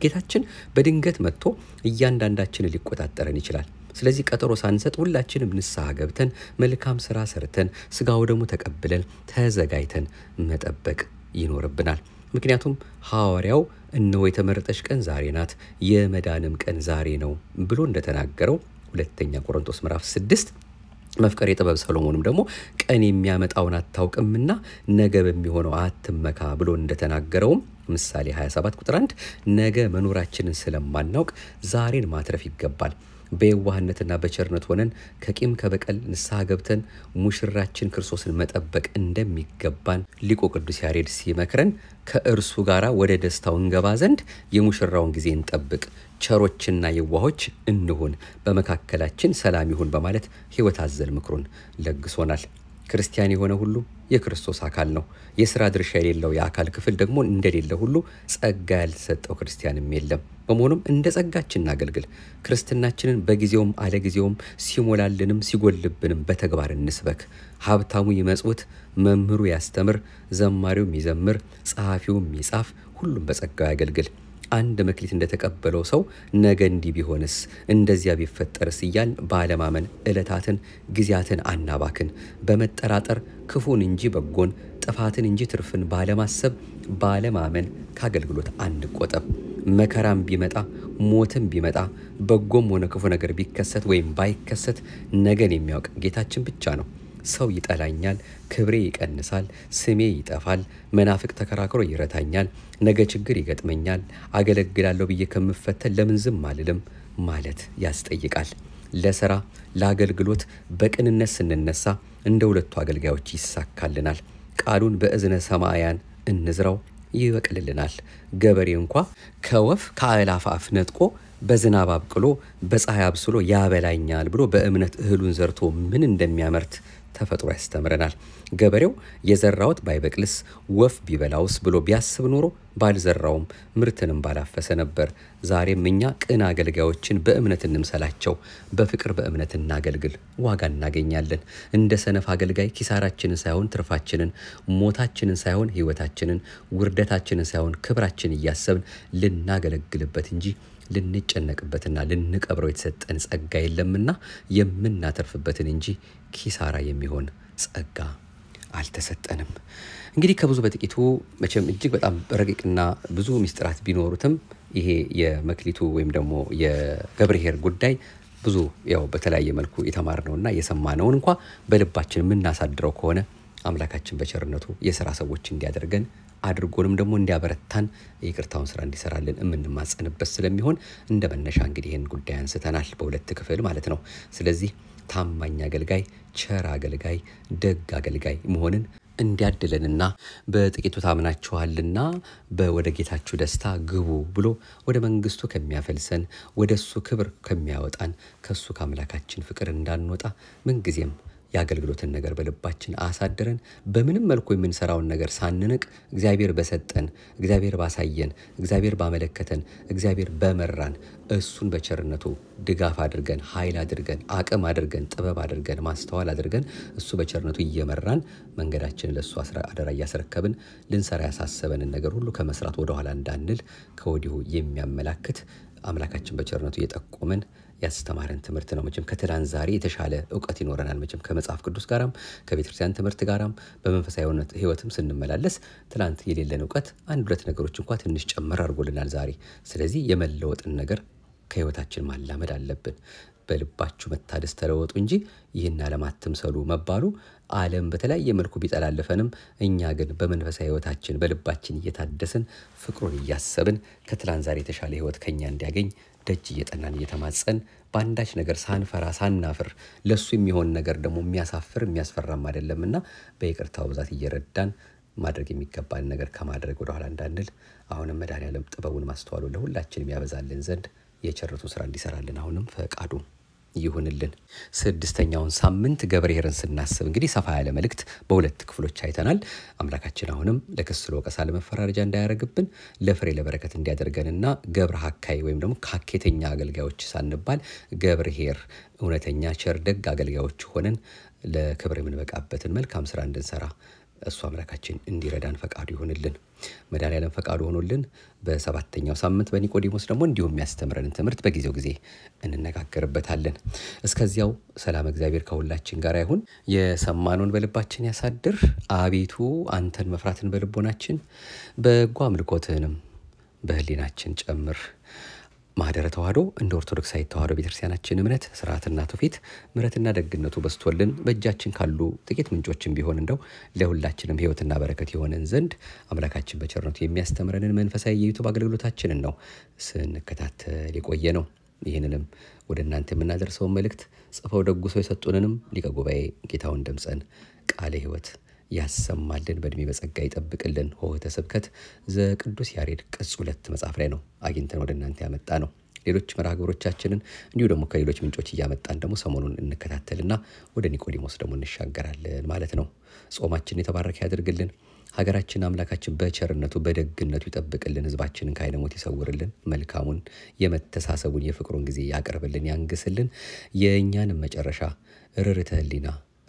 ጌታችን በድንገት መጥቶ እያንዳንዳችንን ሊቆጣጠረን ይችላል። ስለዚህ ቀጠሮ ሳንሰጥ ሁላችንም ንስሐ ገብተን መልካም ስራ ሰርተን ስጋው ደግሞ ተቀብለን ተዘጋጅተን መጠበቅ ይኖርብናል። ምክንያቱም ሐዋርያው እነሆ የተመረጠች ቀን ዛሬ ናት፣ የመዳንም ቀን ዛሬ ነው ብሎ እንደተናገረው ሁለተኛ ቆሮንቶስ ምዕራፍ 6 መፍቀር የጥበብ ሰሎሞንም ደግሞ ቀን የሚያመጣውን አታውቅምና ነገ በሚሆነው አትመካ ብሎ እንደተናገረውም ምሳሌ 27 ቁጥር 1 ነገ መኖራችንን ስለማናውቅ ዛሬን ማትረፍ ይገባል። በየዋህነትና በቸርነት ሆነን ከቂም ከበቀል ንስሐ ገብተን ሙሽራችን ክርስቶስን መጠበቅ እንደሚገባን ሊቁ ቅዱስ ያሬድ ሲመክረን ከእርሱ ጋር ወደ ደስታው እንገባ ዘንድ የሙሽራውን ጊዜ እንጠብቅ፣ ቸሮችና የዋሆች እንሁን፣ በመካከላችን ሰላም ይሁን በማለት ሕይወት አዘል ምክሩን ለግሶናል። ክርስቲያን የሆነ ሁሉ የክርስቶስ አካል ነው። የስራ ድርሻ የሌለው የአካል ክፍል ደግሞ እንደሌለ ሁሉ ጸጋ ያልተሰጠው ክርስቲያንም የለም። በመሆኑም እንደ ጸጋችን እናገልግል። ክርስትናችንን በጊዜውም አለጊዜውም ሲሞላልንም ሲጎልብንም በተግባር እንስበክ። ሀብታሙ ይመጽውት፣ መምህሩ ያስተምር፣ ዘማሪውም ይዘምር፣ ጸሐፊውም ይጻፍ፣ ሁሉም በጸጋው ያገልግል። አንድ መክሊት እንደተቀበለው ሰው ነገ እንዲህ ቢሆንስ እንደዚያ ቢፈጠርስ እያል ባለማመን ዕለታትን ጊዜያትን አናባክን። በመጠራጠር ክፉን እንጂ በጎን ጥፋትን እንጂ ትርፍን ባለማሰብ ባለማመን ከአገልግሎት አንቆጠብ። መከራም ቢመጣ ሞትም ቢመጣ በጎም ሆነ ክፉ ነገር ቢከሰት ወይም ባይከሰት ነገን የሚያውቅ ጌታችን ብቻ ነው። ሰው ይጠላኛል፣ ክብሬ ይቀንሳል፣ ስሜ ይጠፋል፣ መናፍቅ ተከራክሮ ይረታኛል፣ ነገ ችግር ይገጥመኛል፣ አገለግላለሁ ብዬ ከምፈተን ለምን ዝም አልልም ማለት ያስጠይቃል። ለስራ ለአገልግሎት በቅንነት ስንነሳ እንደ ሁለቱ አገልጋዮች ይሳካልናል። ቃሉን በእዝነ ሰማያን እንዝራው ይበቅልልናል። ገበሬ እንኳ ከወፍ ከአእላፍ አፍ ነጥቆ በዝናብ አብቅሎ በፀሐይ አብስሎ ያበላኛል ብሎ በእምነት እህሉን ዘርቶ ምን እንደሚያመርት ተፈጥሮ ያስተምረናል። ገበሬው የዘራውት ባይበቅልስ ወፍ ቢበላውስ ብሎ ቢያስብ ኖሮ ባልዘራውም ምርትንም ባላፈሰ ነበር። ዛሬም እኛ ቅን አገልጋዮችን በእምነት እንምሰላቸው፣ በፍቅር በእምነት እናገልግል፣ ዋጋ እናገኛለን። እንደ ሰነፍ አገልጋይ ኪሳራችንን ሳይሆን ትርፋችንን፣ ሞታችንን ሳይሆን ህይወታችንን፣ ውርደታችንን ሳይሆን ክብራችን እያሰብን ልናገለግልበት እንጂ ልንጨነቅበትና ልንቀብረው የተሰጠን ጸጋ የለምና የምናተርፍበትን እንጂ ኪሳራ የሚሆን ጸጋ አልተሰጠንም። እንግዲህ ከብዙ በጥቂቱ መቼም እጅግ በጣም ረቂቅና ብዙ ሚስጥራት ቢኖሩትም ይሄ የመክሊቱ ወይም ደግሞ የገብርሄር ጉዳይ ብዙ ያው በተለያየ መልኩ የተማርነውና የሰማነውን እንኳ በልባችን የምናሳድረው ከሆነ አምላካችን በቸርነቱ የስራ ሰዎች እንዲያደርገን አድርጎንም ደግሞ እንዲያበረታን ይቅርታውን ስራ እንዲሰራልን የምንማጸንበት ስለሚሆን እንደ መነሻ እንግዲህ ይህን ጉዳይ አንስተናል በሁለት ክፍል ማለት ነው። ስለዚህ ታማኝ አገልጋይ፣ ቸር አገልጋይ፣ ደግ አገልጋይ መሆንን እንዲያድለንና በጥቂቱ ታምናችኋልና በወደ ጌታችሁ ደስታ ግቡ ብሎ ወደ መንግስቱ ከሚያፈልሰን ወደ እሱ ክብር ከሚያወጣን ከእሱ ከአምላካችን ፍቅር እንዳንወጣ ምንጊዜም የአገልግሎትን ነገር በልባችን አሳድረን በምንም መልኩ የምንሰራውን ነገር ሳንንቅ እግዚአብሔር በሰጠን፣ እግዚአብሔር ባሳየን፣ እግዚአብሔር ባመለከተን፣ እግዚአብሔር በመራን እሱን በቸርነቱ ድጋፍ አድርገን ኃይል አድርገን አቅም አድርገን ጥበብ አድርገን ማስተዋል አድርገን እሱ በቸርነቱ እየመራን መንገዳችንን ለእሱ አደራ እያስረከብን ልንሰራ ያሳሰበንን ነገር ሁሉ ከመስራት ወደኋላ እንዳንል ከወዲሁ የሚያመላክት አምላካችን በቸርነቱ እየጠቆመን ያስተማረን ትምህርት ነው። መቼም ከትላንት ዛሬ የተሻለ እውቀት ይኖረናል። መቼም ከመጽሐፍ ቅዱስ ጋራም ከቤተክርስቲያን ትምህርት ጋራም በመንፈሳዊ ህይወትም ስንመላለስ ትላንት የሌለን እውቀት አንድ ሁለት ነገሮች እንኳ ትንሽ ጨመር አድርጎልናል ዛሬ። ስለዚህ የመለወጥን ነገር ከህይወታችን ማላመድ አለብን። በልባችሁ መታደስ ተለወጡ እንጂ ይህን ዓለም አትምሰሉ መባሉ ዓለም በተለያየ መልኩ ቢጠላለፈንም እኛ ግን በመንፈሳዊ ሕይወታችን በልባችን እየታደስን ፍቅሩን እያሰብን ከትላንት ዛሬ የተሻለ ሕይወት ከኛ እንዲያገኝ ደጅ እየጠናን እየተማጸን በአንዳች ነገር ሳንፈራ ሳናፍር ለእሱ የሚሆን ነገር ደግሞ የሚያሳፍር የሚያስፈራም አይደለምና በይቅርታው ብዛት እየረዳን ማድረግ የሚገባን ነገር ከማድረግ ወደኋላ እንዳንል አሁንም መድኃኔዓለም ጥበቡን ማስተዋሉ ለሁላችንም ያበዛልን ዘንድ የቸርቱ ስራ እንዲሰራልን አሁንም ፈቃዱ ይሁንልን። ስድስተኛውን ሳምንት ገብርኄርን ስናስብ እንግዲህ ሰፋ ያለ መልእክት በሁለት ክፍሎች አይተናል። አምላካችን አሁንም ለክስ ለወቀሳ፣ ለመፈራረጃ እንዳያደርግብን ለፍሬ ለበረከት እንዲያደርገንና ገብረ ሀካይ ወይም ደግሞ ሀኬተኛ አገልጋዮች ሳንባል ገብርኄር እውነተኛ ቸር ደግ አገልጋዮች ሆነን ለክብር የምንበቃበትን መልካም ስራ እንድንሰራ እሱ አምላካችን እንዲረዳን ፈቃዱ ይሆንልን። መድኃኔዓለም ፈቃዱ ሆኖልን በሰባተኛው ሳምንት በኒቆዲሞስ ደግሞ እንዲሁ የሚያስተምረንን ትምህርት በጊዜው ጊዜ እንነጋገርበታለን። እስከዚያው ሰላም እግዚአብሔር ከሁላችን ጋር ይሁን። የሰማነውን በልባችን ያሳድር። አቤቱ አንተን መፍራትን በልቦናችን በጎ አምልኮትህንም በህሊናችን ጨምር። ማህደረ ተዋህዶ እንደ ኦርቶዶክሳዊ ተዋህዶ ቤተክርስቲያናችን እምነት ስርዓትና ትውፊት ምረትና ደግነቱ በስቶልን በእጃችን ካሉ ጥቂት ምንጮችን ቢሆን እንደው ለሁላችንም ህይወትና በረከት የሆነን ዘንድ አምላካችን በቸርነቱ የሚያስተምረንን መንፈሳዊ የዩቱብ አገልግሎታችንን ነው ስንከታተል የቆየ ነው። ይህንንም ወደ እናንተ የምናደርሰውን መልእክት ጽፈው ደጉ ሰው የሰጡንንም ሊቀ ጉባኤ ጌታውን ደምፀን ቃለ ህይወት ያሰማልን፣ በእድሜ በጸጋ ይጠብቅልን። ሆህተ ስብከት ዘቅዱስ ያሬድ ቅጽ ሁለት መጽሐፍ ላይ ነው አግኝተን ወደ እናንተ ያመጣ ነው። ሌሎች መርሃ ግብሮቻችንን እንዲሁ ደግሞ ከሌሎች ምንጮች እያመጣን ደግሞ ሰሞኑን እንከታተልና ወደ ኒቆዲሞስ ደግሞ እንሻገራለን ማለት ነው። ጾማችን የተባረከ ያደርግልን ሀገራችን አምላካችን በቸርነቱ በደግነቱ ይጠብቅልን። ህዝባችንን ከአይነ ሞት ይሰውርልን። መልካሙን የመተሳሰቡን የፍቅሩን ጊዜ ያቅርብልን፣ ያንግስልን። የእኛንም መጨረሻ ርርተህሊና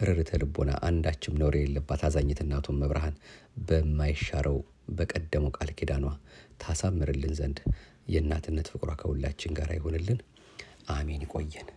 ርርተ ልቦና አንዳችም ነውር የሌለባት አዛኝት እናቱን መብርሃን በማይሻረው በቀደመው ቃል ኪዳኗ ታሳምርልን ዘንድ የእናትነት ፍቅሯ ከሁላችን ጋር ይሆንልን። አሜን። ይቆየን።